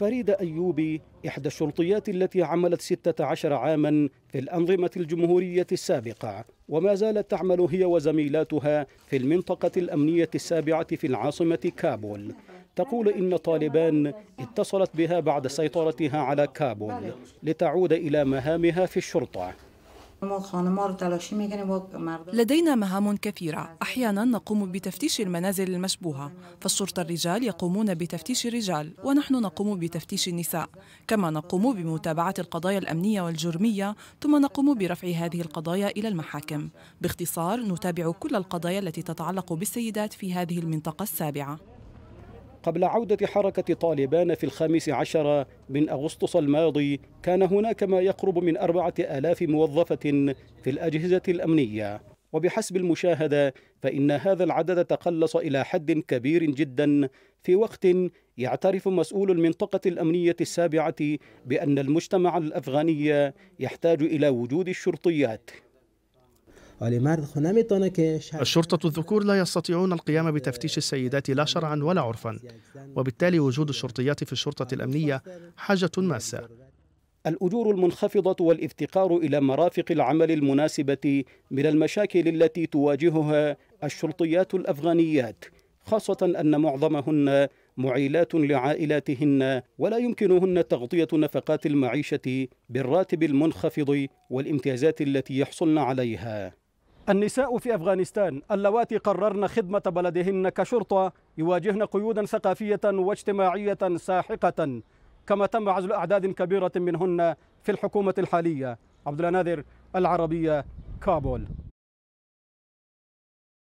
فريدة أيوبي إحدى الشرطيات التي عملت 16 عاما في الأنظمة الجمهورية السابقة وما زالت تعمل هي وزميلاتها في المنطقة الأمنية السابعة في العاصمة كابول تقول إن طالبان اتصلت بها بعد سيطرتها على كابول لتعود إلى مهامها في الشرطة لدينا مهام كثيرة أحيانا نقوم بتفتيش المنازل المشبوهة فالشرطة الرجال يقومون بتفتيش الرجال ونحن نقوم بتفتيش النساء كما نقوم بمتابعة القضايا الأمنية والجرمية ثم نقوم برفع هذه القضايا إلى المحاكم باختصار نتابع كل القضايا التي تتعلق بالسيدات في هذه المنطقة السابعة قبل عودة حركة طالبان في الخامس عشر من أغسطس الماضي كان هناك ما يقرب من أربعة آلاف موظفة في الأجهزة الأمنية وبحسب المشاهدة فإن هذا العدد تقلص إلى حد كبير جدا في وقت يعترف مسؤول المنطقة الأمنية السابعة بأن المجتمع الأفغاني يحتاج إلى وجود الشرطيات الشرطة الذكور لا يستطيعون القيام بتفتيش السيدات لا شرعا ولا عرفا وبالتالي وجود الشرطيات في الشرطة الأمنية حاجة ماسة الأجور المنخفضة والافتقار إلى مرافق العمل المناسبة من المشاكل التي تواجهها الشرطيات الأفغانيات خاصة أن معظمهن معيلات لعائلاتهن ولا يمكنهن تغطية نفقات المعيشة بالراتب المنخفض والامتيازات التي يحصلن عليها النساء في أفغانستان اللواتي قررن خدمة بلدهن كشرطة يواجهن قيودا ثقافية واجتماعية ساحقة كما تم عزل أعداد كبيرة منهن في الحكومة الحالية عبد العربية كابول